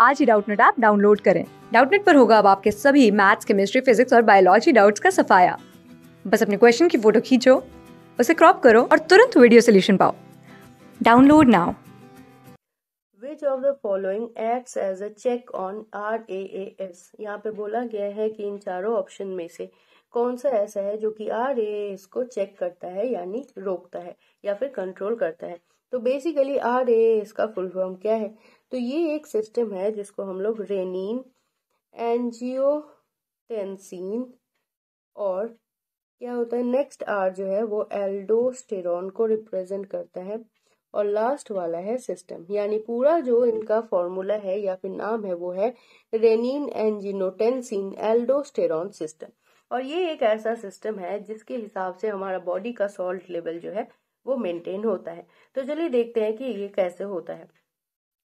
आज ही Doubtnut app download करें डाउटनेट पर होगा अब आपके सभी मैथ्स केमिस्ट्री फिजिक्स और बायोलॉजी डाउट्स का सफाया बस अपने क्वेश्चन की फोटो खींचो उसे क्रॉप करो और तुरंत वीडियो सोल्यूशन पाओ download now which of the following acts as a check on R A S यहाँ पे बोला गया है कि इन चारों ऑप्शन में से कौन सा ऐसा है जो कि आर ए एस को चेक करता है यानी रोकता है या फिर कंट्रोल करता है तो बेसिकली आर ए एस का फुल फॉर्म क्या है तो ये एक सिस्टम है जिसको हम लोग रेनिन एनजियोटेंसिन और क्या होता है नेक्स्ट आर जो है वो एल्डोस्टेरॉन को रिप्रेजेंट करता है और लास्ट वाला है सिस्टम यानी पूरा जो इनका फॉर्मूला है या फिर नाम है वो है रेनिन एंजिनोटेंसिन एल्डोस्टेरॉन सिस्टम और ये एक ऐसा सिस्टम है जिसके हिसाब से हमारा बॉडी का सॉल्ट लेवल जो है वो मेंटेन होता है तो चलिए देखते हैं कि ये कैसे होता है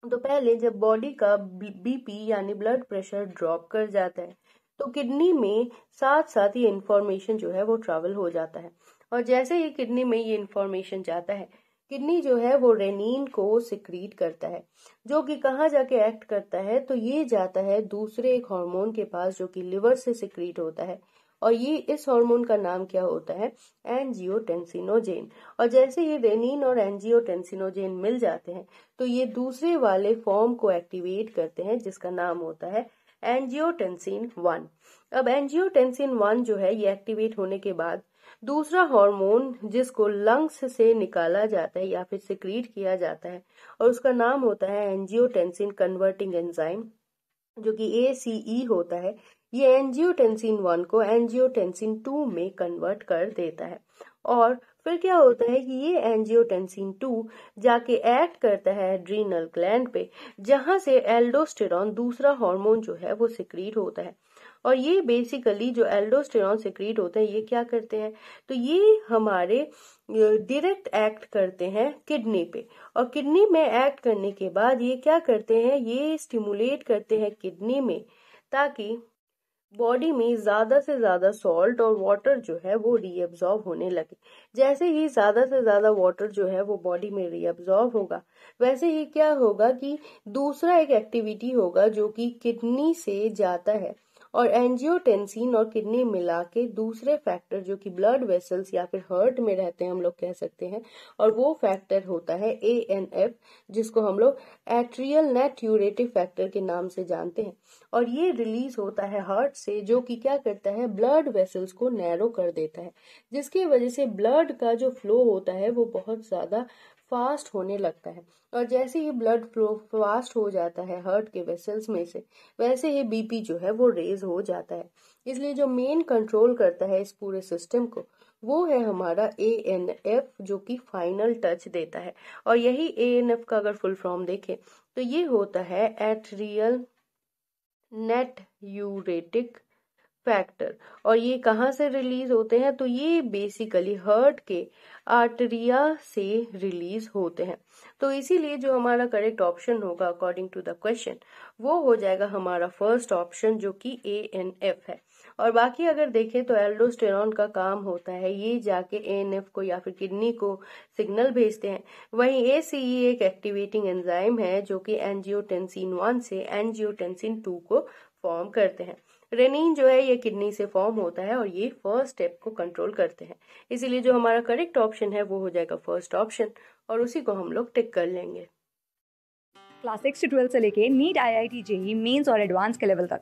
तो पहले जब बॉडी का बीपी यानी ब्लड प्रेशर ड्रॉप कर जाता है तो किडनी में साथ साथ ये इन्फॉर्मेशन जो है वो ट्रेवल हो जाता है और जैसे ही किडनी में ये इन्फॉर्मेशन जाता है किडनी जो है वो रेनिन को सिक्रीट करता है जो कि कहाँ जाके एक्ट करता है तो ये जाता है दूसरे एक हार्मोन के पास जो कि लिवर से सिक्रीट होता है और ये इस हार्मोन का नाम क्या होता है एनजियोटेंसिनोजेन और जैसे ये रेनिन और एनजियोटेंसिनोजेन मिल जाते हैं तो ये दूसरे वाले फॉर्म को एक्टिवेट करते हैं जिसका नाम होता है एनजियोटेंसिन वन अब एनजियोटेंसिन वन जो है ये एक्टिवेट होने के बाद दूसरा हार्मोन जिसको लंग्स से निकाला जाता है या फिर सिक्रीट किया जाता है और उसका नाम होता है एनजियोटेंसिन कन्वर्टिंग एंजाइम जो कि ए e होता है ये एंजियोटेंसिन वन को एंजियोटेंसिन टू में कन्वर्ट कर देता है और फिर क्या होता है कि ये एंजियोटेंसिन टू जाके एक्ट करता है एड्रीनल ग्लैंड पे जहां से एल्डोस्टेरॉन दूसरा हार्मोन जो है वो सिक्रीट होता है और ये बेसिकली जो एल्डोस्टेरॉन सिक्रीट होते हैं ये क्या करते हैं तो ये हमारे डायरेक्ट एक्ट करते हैं किडनी पे और किडनी में एक्ट करने के बाद ये क्या करते हैं ये स्टिमुलेट करते हैं किडनी में ताकि बॉडी में ज़्यादा से ज़्यादा सॉल्ट और वाटर जो है वो रीअब्जॉर्व होने लगे जैसे ही ज़्यादा से ज़्यादा वाटर जो है वो बॉडी में रीअब्जॉर्व होगा वैसे ही क्या होगा कि दूसरा एक एक्टिविटी होगा जो कि किडनी से जाता है और एंजियोटेंसिन और किडनी मिला के दूसरे फैक्टर जो कि ब्लड वेसल्स या फिर हर्ट में रहते हैं हम लोग कह सकते हैं और वो फैक्टर होता है ए एन एफ जिसको हम लोग एट्रियल नेट्यूरेटिव फैक्टर के नाम से जानते हैं और ये रिलीज होता है हार्ट से जो कि क्या करता है ब्लड वेसल्स को नैरो कर देता है जिसकी वजह से ब्लड का जो फ्लो होता है वो बहुत ज्यादा फास्ट होने लगता है और जैसे ही ब्लड फ्लो फास्ट हो जाता है हार्ट के वेसल्स में से वैसे ही बीपी जो है वो रेज हो जाता है इसलिए जो मेन कंट्रोल करता है इस पूरे सिस्टम को वो है हमारा ए एन एफ जो कि फाइनल टच देता है और यही ए एन एफ का अगर फुल फॉर्म देखें तो ये होता है एट्रियल नेट यूरेटिक फैक्टर और ये कहाँ से रिलीज होते हैं तो ये बेसिकली हर्ट के आर्टरिया से रिलीज होते हैं तो इसीलिए जो हमारा करेक्ट ऑप्शन होगा अकॉर्डिंग टू द क्वेश्चन वो हो जाएगा हमारा फर्स्ट ऑप्शन जो कि ए एन एफ है और बाकी अगर देखें तो एल्डोस्टेरॉन का काम होता है ये जाके एएनएफ को या फिर किडनी को सिग्नल भेजते हैं वहीं ए e एक एक्टिवेटिंग एंजाइम है जो कि एनजियोटेंसिन वन से एनजियोटेंसिन टू को फॉर्म करते हैं रेनिन जो है ये किडनी से फॉर्म होता है और ये फर्स्ट स्टेप को कंट्रोल करते हैं इसीलिए जो हमारा करेक्ट ऑप्शन है वो हो जाएगा फर्स्ट ऑप्शन और उसी को हम लोग टिक कर लेंगे क्लास सिक्स से ट्वेल्थ से लेके NEET I I T JEE mains और एडवांस के लेवल तक